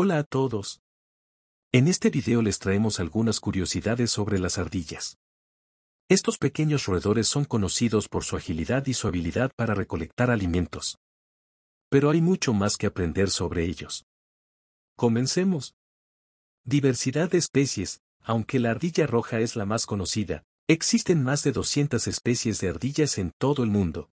Hola a todos. En este video les traemos algunas curiosidades sobre las ardillas. Estos pequeños roedores son conocidos por su agilidad y su habilidad para recolectar alimentos. Pero hay mucho más que aprender sobre ellos. Comencemos. Diversidad de especies, aunque la ardilla roja es la más conocida, existen más de 200 especies de ardillas en todo el mundo.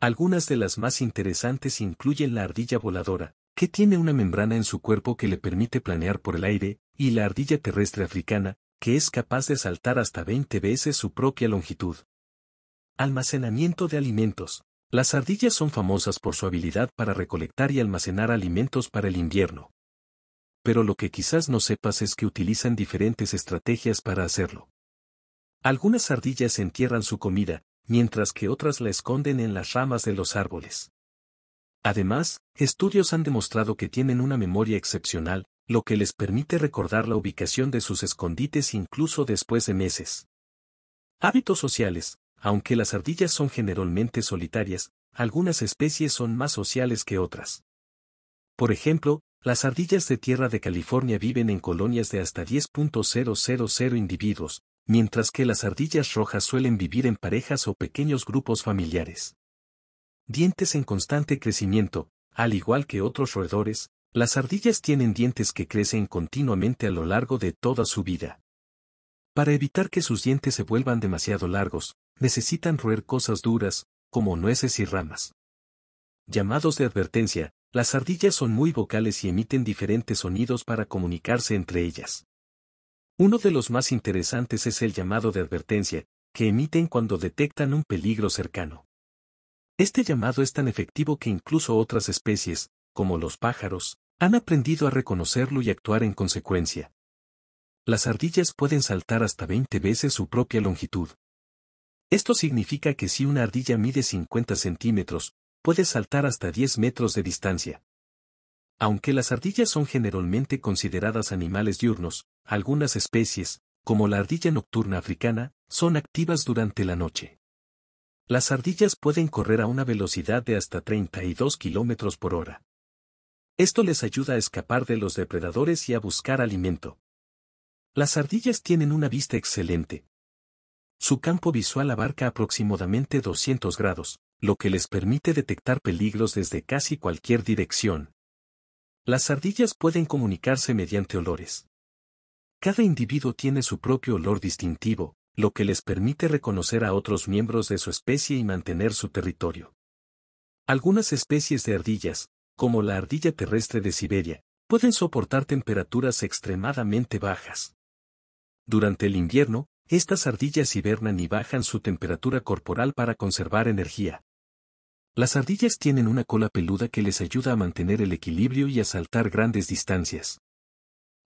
Algunas de las más interesantes incluyen la ardilla voladora, que tiene una membrana en su cuerpo que le permite planear por el aire, y la ardilla terrestre africana, que es capaz de saltar hasta 20 veces su propia longitud. Almacenamiento de alimentos. Las ardillas son famosas por su habilidad para recolectar y almacenar alimentos para el invierno. Pero lo que quizás no sepas es que utilizan diferentes estrategias para hacerlo. Algunas ardillas entierran su comida, mientras que otras la esconden en las ramas de los árboles. Además, estudios han demostrado que tienen una memoria excepcional, lo que les permite recordar la ubicación de sus escondites incluso después de meses. Hábitos sociales. Aunque las ardillas son generalmente solitarias, algunas especies son más sociales que otras. Por ejemplo, las ardillas de tierra de California viven en colonias de hasta 10.000 individuos, mientras que las ardillas rojas suelen vivir en parejas o pequeños grupos familiares dientes en constante crecimiento, al igual que otros roedores, las ardillas tienen dientes que crecen continuamente a lo largo de toda su vida. Para evitar que sus dientes se vuelvan demasiado largos, necesitan roer cosas duras, como nueces y ramas. Llamados de advertencia, las ardillas son muy vocales y emiten diferentes sonidos para comunicarse entre ellas. Uno de los más interesantes es el llamado de advertencia, que emiten cuando detectan un peligro cercano. Este llamado es tan efectivo que incluso otras especies, como los pájaros, han aprendido a reconocerlo y actuar en consecuencia. Las ardillas pueden saltar hasta 20 veces su propia longitud. Esto significa que si una ardilla mide 50 centímetros, puede saltar hasta 10 metros de distancia. Aunque las ardillas son generalmente consideradas animales diurnos, algunas especies, como la ardilla nocturna africana, son activas durante la noche. Las ardillas pueden correr a una velocidad de hasta 32 km por hora. Esto les ayuda a escapar de los depredadores y a buscar alimento. Las ardillas tienen una vista excelente. Su campo visual abarca aproximadamente 200 grados, lo que les permite detectar peligros desde casi cualquier dirección. Las ardillas pueden comunicarse mediante olores. Cada individuo tiene su propio olor distintivo, lo que les permite reconocer a otros miembros de su especie y mantener su territorio. Algunas especies de ardillas, como la ardilla terrestre de Siberia, pueden soportar temperaturas extremadamente bajas. Durante el invierno, estas ardillas hibernan y bajan su temperatura corporal para conservar energía. Las ardillas tienen una cola peluda que les ayuda a mantener el equilibrio y a saltar grandes distancias.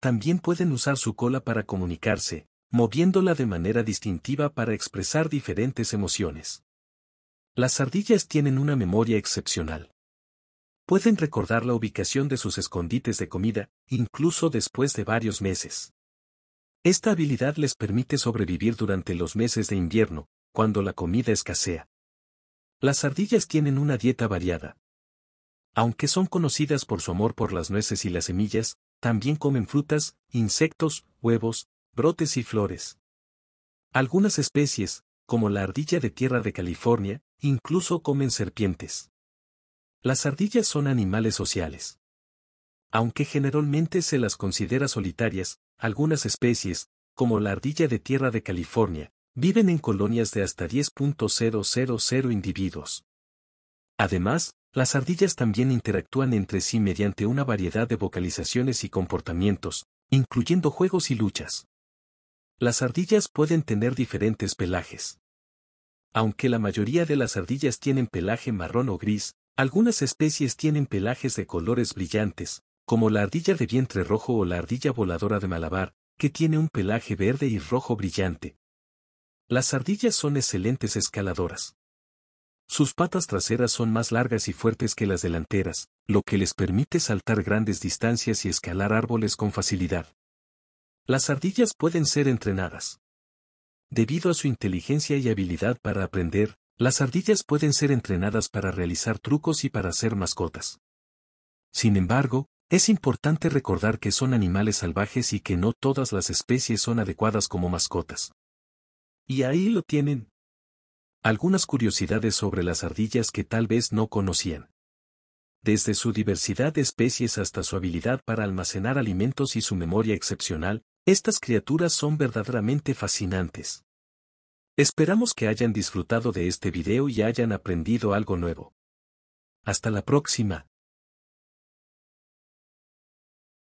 También pueden usar su cola para comunicarse, moviéndola de manera distintiva para expresar diferentes emociones. Las ardillas tienen una memoria excepcional. Pueden recordar la ubicación de sus escondites de comida, incluso después de varios meses. Esta habilidad les permite sobrevivir durante los meses de invierno, cuando la comida escasea. Las ardillas tienen una dieta variada. Aunque son conocidas por su amor por las nueces y las semillas, también comen frutas, insectos, huevos, brotes y flores. Algunas especies, como la ardilla de tierra de California, incluso comen serpientes. Las ardillas son animales sociales. Aunque generalmente se las considera solitarias, algunas especies, como la ardilla de tierra de California, viven en colonias de hasta 10.000 individuos. Además, las ardillas también interactúan entre sí mediante una variedad de vocalizaciones y comportamientos, incluyendo juegos y luchas. Las ardillas pueden tener diferentes pelajes. Aunque la mayoría de las ardillas tienen pelaje marrón o gris, algunas especies tienen pelajes de colores brillantes, como la ardilla de vientre rojo o la ardilla voladora de Malabar, que tiene un pelaje verde y rojo brillante. Las ardillas son excelentes escaladoras. Sus patas traseras son más largas y fuertes que las delanteras, lo que les permite saltar grandes distancias y escalar árboles con facilidad. Las ardillas pueden ser entrenadas. Debido a su inteligencia y habilidad para aprender, las ardillas pueden ser entrenadas para realizar trucos y para ser mascotas. Sin embargo, es importante recordar que son animales salvajes y que no todas las especies son adecuadas como mascotas. Y ahí lo tienen. Algunas curiosidades sobre las ardillas que tal vez no conocían. Desde su diversidad de especies hasta su habilidad para almacenar alimentos y su memoria excepcional, estas criaturas son verdaderamente fascinantes. Esperamos que hayan disfrutado de este video y hayan aprendido algo nuevo. Hasta la próxima.